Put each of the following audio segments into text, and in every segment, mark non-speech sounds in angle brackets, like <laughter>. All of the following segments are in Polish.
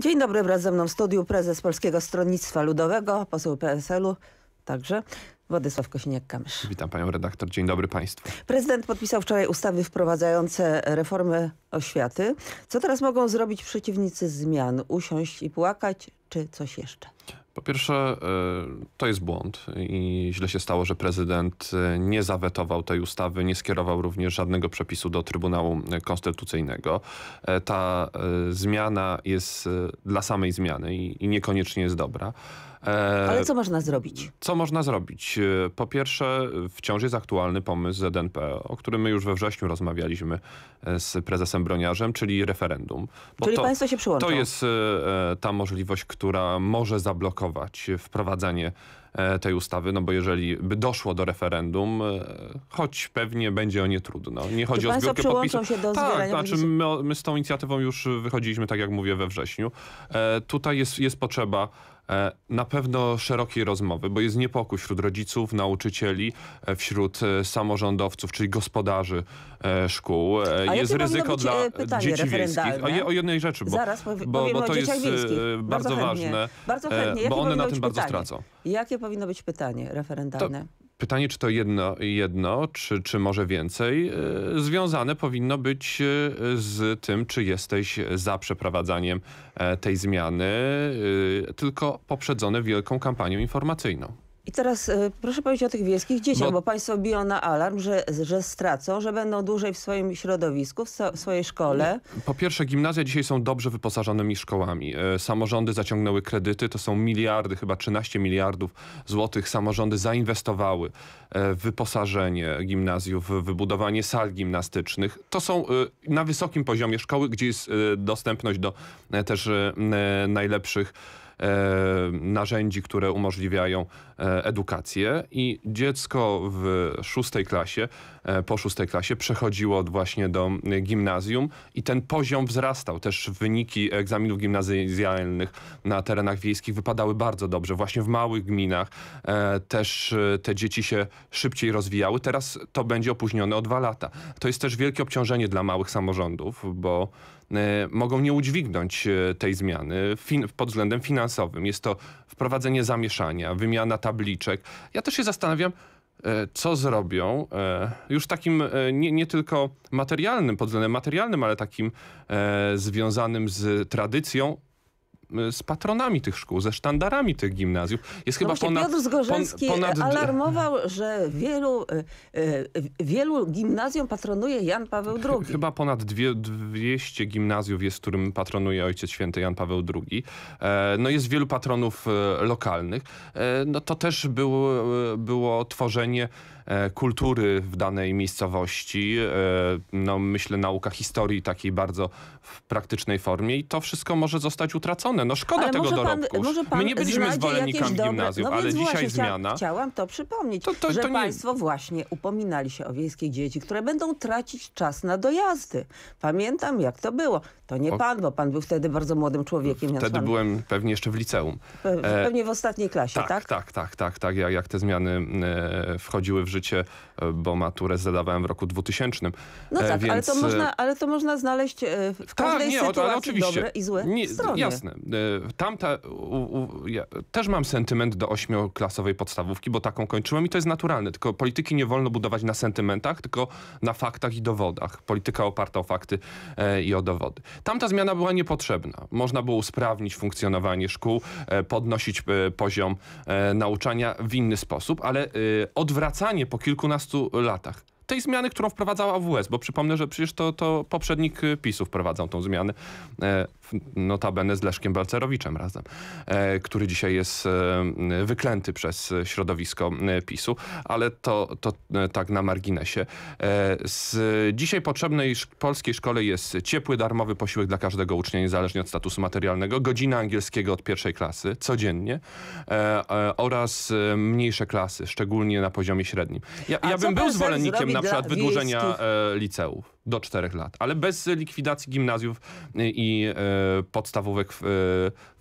Dzień dobry, wraz ze mną w studiu prezes Polskiego Stronnictwa Ludowego, poseł PSL-u, także Władysław Kosiniak-Kamysz. Witam panią redaktor, dzień dobry państwu. Prezydent podpisał wczoraj ustawy wprowadzające reformę oświaty. Co teraz mogą zrobić przeciwnicy zmian? Usiąść i płakać, czy coś jeszcze? Po pierwsze, e, to jest błąd i źle się stało, że prezydent e, nie zawetował tej ustawy, nie skierował również żadnego przepisu do Trybunału Konstytucyjnego. E, ta zmiana jest dla samej zmiany i niekoniecznie jest dobra. E, Ale co można zrobić? Co można zrobić? E, po pierwsze, wciąż jest aktualny pomysł ZNP, o którym my już we wrześniu rozmawialiśmy e, z prezesem Broniarzem, czyli referendum. Bo czyli to, państwo się przyłączą. To jest ta możliwość, która może zablokować wprowadzenie tej ustawy, no bo jeżeli by doszło do referendum, choć pewnie będzie o nie trudno. Nie chodzi Czy o zbiórkę podpisów. Się do tak, znaczy my, my, z tą inicjatywą już wychodziliśmy, tak jak mówię, we wrześniu. E, tutaj jest, jest potrzeba E, na pewno szerokiej rozmowy, bo jest niepokój wśród rodziców, nauczycieli, e, wśród e, samorządowców, czyli gospodarzy szkół. A jest ryzyko dla dzieci wiejskich. O, o jednej rzeczy, bo, Zaraz bo, bo to jest bardzo, bardzo ważne, bardzo bo one na tym pytanie? bardzo stracą. Jakie powinno być pytanie referendalne? To Pytanie, czy to jedno, jedno czy, czy może więcej, e, związane powinno być e, z tym, czy jesteś za przeprowadzaniem e, tej zmiany, tylko poprzedzone wielką kampanią informacyjną. I teraz y, proszę powiedzieć o tych wiejskich dzieciach, no. bo, bo państwo biją na alarm, że, że stracą, że będą dłużej w swoim środowisku, w, so, w swojej szkole. Po pierwsze, gimnazja dzisiaj są dobrze wyposażonymi szkołami. Y, samorządy zaciągnęły kredyty, to są miliardy, chyba 13 miliardów złotych samorządy zainwestowały y, w wyposażenie gimnazjów, w wybudowanie sal gimnastycznych. To są na wysokim poziomie szkoły, gdzie jest dostępność do też najlepszych E, narzędzi, które umożliwiają e, edukację i dziecko w szóstej klasie, e, po szóstej klasie przechodziło właśnie do gimnazjum i ten poziom wzrastał. Też wyniki egzaminów gimnazjalnych na terenach wiejskich wypadały bardzo dobrze. Właśnie w małych gminach też te dzieci się szybciej rozwijały. Teraz to będzie opóźnione o dwa lata. To jest też wielkie obciążenie dla małych samorządów, bo mogą nie udźwignąć tej zmiany pod względem finansowym finansowym. Jest to wprowadzenie zamieszania, wymiana tabliczek. Ja też się zastanawiam, e, co zrobią, e, już takim e, nie, nie, tylko materialnym, pod względem materialnym, ale takim związanym z tradycją, Y, z patronami tych szkół, ze sztandarami tych gimnazjów. Jest no chyba ponad... Piotr Zgorzelski pon, ponad... alarmował, <laughs> że wielu, y, y, wielu gimnazjom patronuje Jan Paweł II. Chyba ponad dwie, 200 gimnazjów jest, którym patronuje Ojciec Święty Jan Paweł II. E, no jest wielu patronów e, lokalnych. E, no to też było, było tworzenie E, kultury w danej miejscowości, e, no myślę nauka historii takiej bardzo w praktycznej formie i to wszystko może zostać utracone. No szkoda ale tego dorobku. My nie byliśmy zwolennikami gimnazjum, no ale dzisiaj właśnie, zmiana. Chciałam to przypomnieć, to, to, że to nie... państwo właśnie upominali się o wiejskie dzieci, które będą tracić czas na dojazdy. Pamiętam jak to było. To nie pan, bo pan był wtedy bardzo młodym człowiekiem. Wtedy byłem pewnie jeszcze w liceum. E, pewnie w ostatniej klasie, tak? Tak, tak, tak, tak. tak. jak te zmiany e, wchodziły w życie, e, bo maturę zadawałem w roku 2000. No tak, więc... ale, to można, ale to można znaleźć w tak, każdej Ta, nie, sytuacji oczywiście. dobre i złe nie, strony. Jasne. Tamta, u, u, ja też mam sentyment do ośmioklasowej podstawówki, bo taką kończyłem i to jest naturalne. Tylko polityki nie wolno budować na sentymentach, tylko na faktach i dowodach. Polityka oparta o fakty i o dowody. Tamta zmiana była niepotrzebna. Można było usprawnić funkcjonowanie szkół, e, podnosić e, poziom e, nauczania w inny sposób, ale odwracanie po kilkunastu latach tej zmiany, którą wprowadzała AWS, bo przypomnę, że przecież to, to poprzednik y, PiSu wprowadzał tą zmianę, e, notabene z Leszkiem Balcerowiczem razem, e, który dzisiaj jest e, wyklęty przez środowisko e, PiSu, ale to, to e, tak na marginesie. E, z dzisiaj potrzebnej polskiej szkole jest ciepły, darmowy posiłek dla każdego ucznia, niezależnie od statusu materialnego, godzina angielskiego od pierwszej klasy codziennie oraz mniejsze klasy, szczególnie na poziomie średnim. Ja, ja bym był zwolennikiem na przykład wydłużenia e, liceów do czterech lat, ale bez likwidacji gimnazjów e, i e, podstawówek,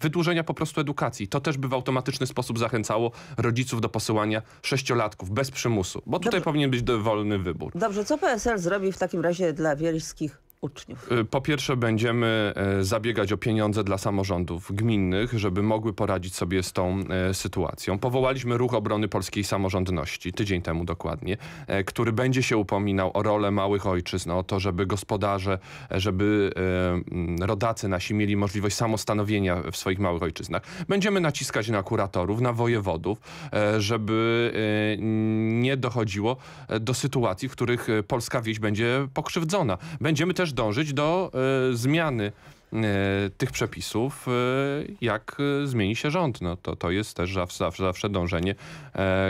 wydłużenia po prostu edukacji. To też by w automatyczny sposób zachęcało rodziców do posyłania sześciolatków bez przymusu, bo tutaj Dobrze. powinien być wolny wybór. Dobrze, co PSL zrobi w takim razie dla wiejskich uczniów? Y, po pierwsze będziemy e, zabiegać o pieniądze dla samorządów gminnych, żeby mogły poradzić sobie z tą e, sytuacją. Powołaliśmy Ruch Obrony Polskiej Samorządności, tydzień temu dokładnie, e, który będzie się upominał o rolę małych ojczyzn, o to, żeby gospodarze, żeby rodacy nasi mieli możliwość samostanowienia w swoich małych ojczyznach. Będziemy naciskać na kuratorów, na wojewodów, żeby nie dochodziło do sytuacji, w których polska wieś będzie pokrzywdzona. Będziemy też też dążyć do e, zmiany e, tych przepisów, e, jak zmieni się rząd. No to, to jest też zawsze, zawsze dążenie,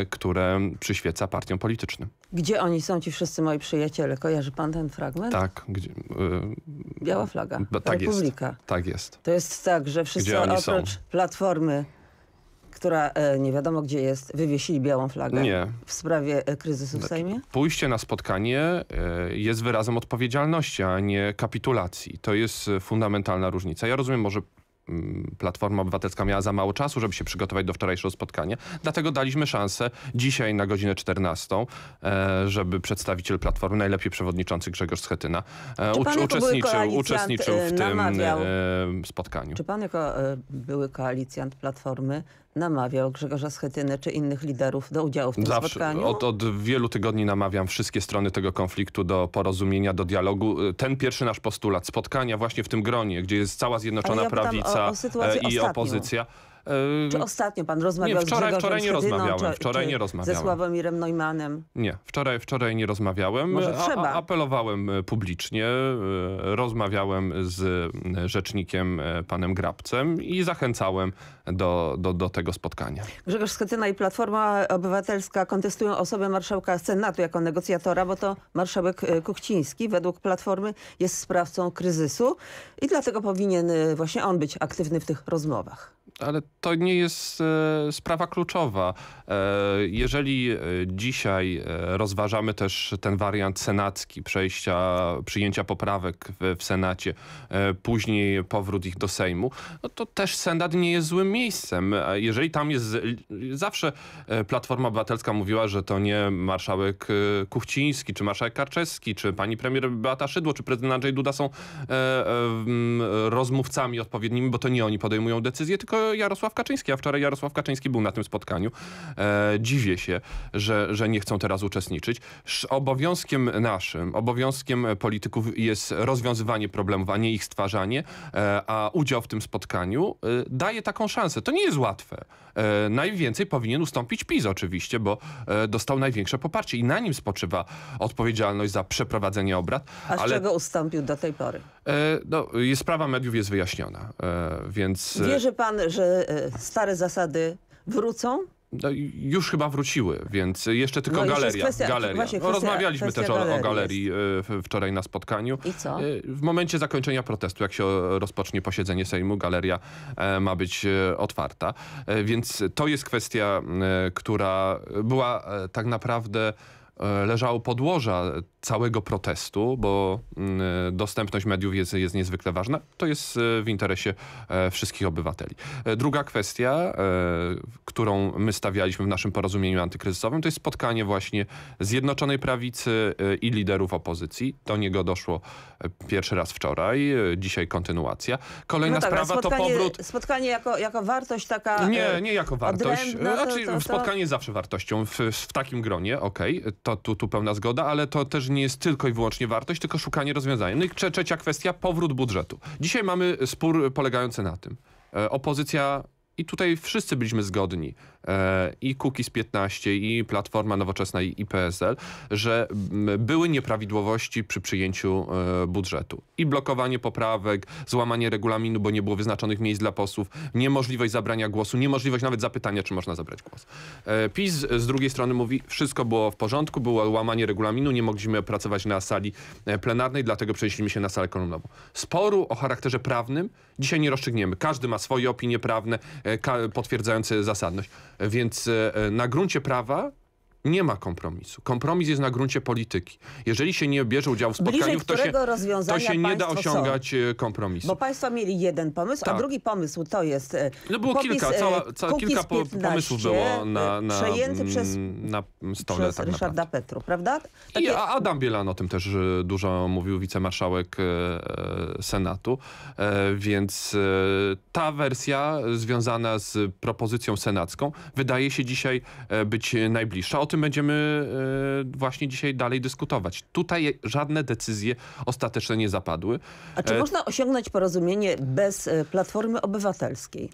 które przyświeca partiom politycznym. Gdzie oni są, ci wszyscy moi przyjaciele? Kojarzy pan ten fragment? Tak. Gdzie, Biała flaga. tak Republika. Jest, tak jest. To jest tak, że wszyscy oprócz Platformy która e, nie wiadomo gdzie jest, wywiesili białą flagę nie. w sprawie e, kryzysu w tak. Sejmie? Pójście na spotkanie e, jest wyrazem odpowiedzialności, a nie kapitulacji. To jest fundamentalna różnica. Ja rozumiem, może mm, Platforma Obywatelska miała za mało czasu, żeby się przygotować do wczorajszego spotkania. Dlatego daliśmy szansę dzisiaj na godzinę 14, żeby przedstawiciel Platformy, najlepiej przewodniczący Grzegorz Schetyna, ucz uczestniczył, uczestniczył w namawiał. tym spotkaniu. Czy pan jako były koalicjant Platformy namawiał Grzegorza Schetynę czy innych liderów do udziału w tym Zawsze, spotkaniu? Od, od wielu tygodni namawiam wszystkie strony tego konfliktu do porozumienia, do dialogu. Ten pierwszy nasz postulat, spotkania właśnie w tym gronie, gdzie jest cała Zjednoczona ja Prawica o, o e, i ostatnią. opozycja. Czy ostatnio pan rozmawiał nie, wczoraj, z wczoraj nie rozmawiałem, wczoraj nie rozmawiałem. Ze Sławomirem Neumannem? Nie, wczoraj, wczoraj nie rozmawiałem. Może a, trzeba. apelowałem e, publicznie, e, rozmawiałem z e, rzecznikiem panem Grabcem i zachęcałem do, do, do tego spotkania. Grzegorz Schetyna i Platforma Obywatelska kontestują osobę marszałka Senatu jako negocjatora, bo to marszałek Kuchciński według Platformy jest sprawcą kryzysu i dlatego powinien właśnie on być aktywny w tych rozmowach ale to nie jest e, sprawa kluczowa. E, jeżeli e, dzisiaj rozważamy też ten wariant senacki, przejścia, przyjęcia poprawek w, Senacie, później powrót ich do Sejmu, no to też Senat nie jest złym miejscem. Jeżeli tam jest... Zawsze Platforma Obywatelska mówiła, że to nie marszałek Kuchciński, czy marszałek Karczewski, czy pani premier Beata Szydło, czy prezydent Andrzej Duda są rozmówcami odpowiednimi, bo to nie oni podejmują decyzje, tylko Jarosław Kaczyński, a wczoraj Jarosław Kaczyński był na tym spotkaniu. E, dziwię się, że, że nie chcą teraz uczestniczyć. Obowiązkiem naszym, obowiązkiem polityków jest rozwiązywanie problemów, a nie ich stwarzanie, e, a udział w tym spotkaniu e, daje taką szansę. To nie jest łatwe. E, najwięcej powinien ustąpić PiS oczywiście, bo e, dostał największe poparcie i na nim spoczywa odpowiedzialność za przeprowadzenie obrad. A z ale... czego ustąpił do tej pory? E, no, sprawa mediów jest wyjaśniona, więc... Wierzy pan, że że e, stare zasady wrócą? No, już chyba wróciły, więc jeszcze tylko no, galeria. kwestia, galeria. Właśnie, no, kwestia, Rozmawialiśmy kwestia też o galerii, o galerii e, wczoraj na spotkaniu. I co? E, w momencie zakończenia protestu, jak się rozpocznie posiedzenie Sejmu, galeria ma być otwarta. Więc to jest kwestia, która była tak naprawdę u podłoża całego protestu, bo mm, dostępność mediów jest, jest niezwykle ważna. To jest e, w interesie e, wszystkich obywateli. E, druga kwestia, którą my stawialiśmy w naszym porozumieniu antykryzysowym, to jest spotkanie właśnie Zjednoczonej Prawicy i liderów opozycji. Do niego doszło pierwszy raz wczoraj, dzisiaj kontynuacja. Kolejna no tak, sprawa to powrót... Spotkanie jako, jako wartość taka... Nie, nie jako wartość. Odrębna, to, to, to, Spotkanie jest zawsze wartością w, w takim gronie, okej, okay, to tu, tu pełna zgoda, ale to też że nie jest tylko i wyłącznie wartość, tylko szukanie rozwiązania. No i trzecia kwestia, powrót budżetu. Dzisiaj mamy spór polegający na tym. E, opozycja i tutaj wszyscy byliśmy zgodni, e, i Kukiz 15, i Platforma Nowoczesna, i PSL, że były nieprawidłowości przy przyjęciu e, budżetu. I blokowanie poprawek, złamanie regulaminu, bo nie było wyznaczonych miejsc dla posłów, niemożliwość zabrania głosu, niemożliwość nawet zapytania, czy można zabrać głos. E, PiS z drugiej strony mówi, wszystko było w porządku, było łamanie regulaminu, nie mogliśmy pracować na sali plenarnej, dlatego przenieśliśmy się na salę kolumnową. Sporu o charakterze prawnym dzisiaj nie rozstrzygniemy. Każdy ma swoje opinie prawne, E, potwierdzający zasadność. Więc e, e, na gruncie prawa nie ma kompromisu. Kompromis jest na gruncie polityki. Jeżeli się nie bierze udziału w spotkaniu, to się, to się nie da osiągać są. E, kompromisu. Bo państwo mieli jeden pomysł, tak. a drugi pomysł to jest e, No było kilka, e, cała, cała kilka pomysłów było na, na, przejęty mm, przez, na stole. Przez tak Ryszarda Petru, prawda? Takie... I Adam Bielan o tym też dużo mówił, wicemarszałek Senatu. Więc ta wersja związana z propozycją senacką wydaje się dzisiaj być najbliższa tym będziemy e, właśnie dzisiaj dalej dyskutować. Tutaj żadne decyzje ostateczne nie zapadły. A czy e, można osiągnąć porozumienie bez e, Platformy Obywatelskiej?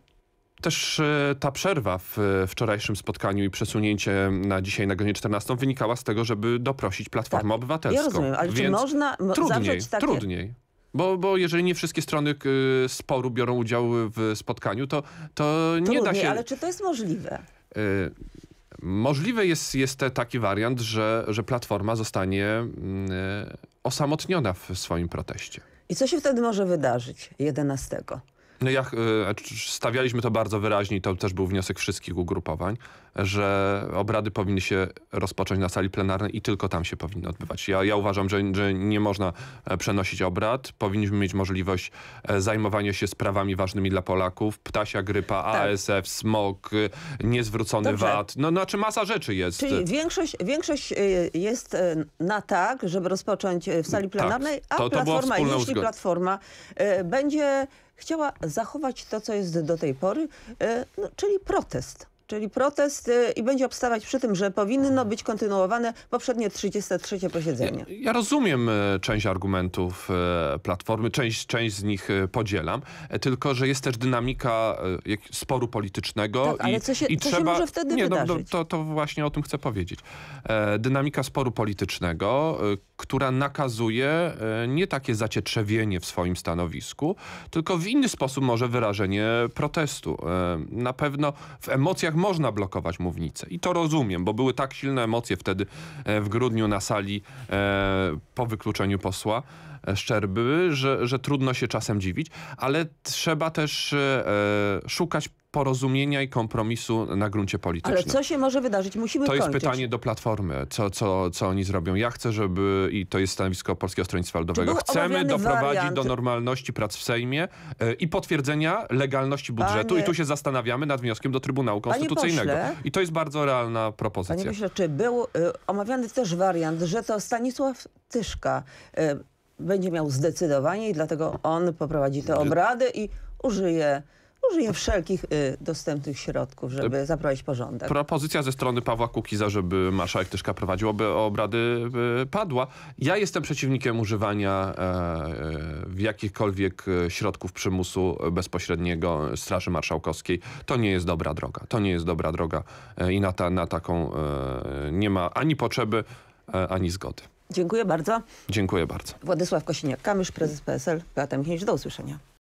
Też ta przerwa w wczorajszym spotkaniu i przesunięcie na dzisiaj na godzinie 14 wynikała z tego, żeby doprosić Platformę tak, Obywatelską. Ja rozumiem, ale Więc czy można trudniej, takie... Trudniej. Bo, bo jeżeli nie wszystkie strony sporu biorą udział w spotkaniu, to, to nie da się... ale czy to jest możliwe? Możliwy jest, jest taki wariant, że, że Platforma zostanie mm, e, osamotniona w swoim proteście. I co się wtedy może wydarzyć 11? No jak e, stawialiśmy to bardzo wyraźnie i to też był wniosek wszystkich ugrupowań, że obrady powinny się rozpocząć na sali plenarnej i tylko tam się powinny odbywać. Ja, ja uważam, że, że nie można e, przenosić obrad. Powinniśmy mieć możliwość e, zajmowania się sprawami ważnymi dla Polaków. Ptasia grypa, tak. ASF, smog, niezwrócony Dobrze. VAT. No, no znaczy masa rzeczy jest. Czyli większość, większość jest na tak, żeby rozpocząć w sali tak. plenarnej, tak. to, a Platforma, to jeśli uzgod... Platforma będzie chciała zachować to, co jest do tej pory, e, no, czyli protest. Czyli protest y, i będzie obstawać przy tym, że powinno być kontynuowane poprzednie 33 posiedzenie. Ja, ja rozumiem e, część argumentów e, Platformy, część, część z nich e, podzielam, tylko że jest też dynamika sporu politycznego. Tak, i, ale co się, i co trzeba... się może wtedy nie, no, no, wydarzyć? No, to, to właśnie o tym chcę powiedzieć. Dynamika sporu politycznego, która nakazuje nie takie zacietrzewienie w swoim stanowisku, tylko w inny sposób może wyrażenie protestu. Na pewno w emocjach można blokować mównicę. I to rozumiem, bo były tak silne emocje wtedy e, w grudniu na sali e, po wykluczeniu posła e, Szczerby, że, że trudno się czasem dziwić, ale trzeba też szukać porozumienia i kompromisu na gruncie politycznym. Ale co się może wydarzyć? Musimy To kończyć. jest pytanie do Platformy. Co, co, co oni zrobią? Ja chcę, żeby, i to jest stanowisko Polskiego Stronnictwa Ludowego, chcemy doprowadzić wariant. do normalności prac w Sejmie yy, i potwierdzenia legalności budżetu Panie... i tu się zastanawiamy nad wnioskiem do Trybunału Konstytucyjnego. I to jest bardzo realna propozycja. Panie pośle, czy był y, omawiany też wariant, że to Stanisław Tyszka y, będzie miał zdecydowanie i dlatego on poprowadzi te obrady i użyje użyje wszelkich y, dostępnych środków, żeby y, zaprowadzić porządek. Propozycja ze strony Pawła Kukiza, żeby marszałek Tyszka prowadził obrady y, padła. Ja jestem przeciwnikiem używania y, jakichkolwiek e, środków przymusu bezpośredniego Straży Marszałkowskiej. To nie jest dobra droga. To nie jest dobra droga i na, ta, na taką nie ma ani potrzeby, ani zgody. Dziękuję bardzo. Dziękuję bardzo. Władysław Kosiniak-Kamysz, prezes PSL. Beata Michniewicz, do usłyszenia.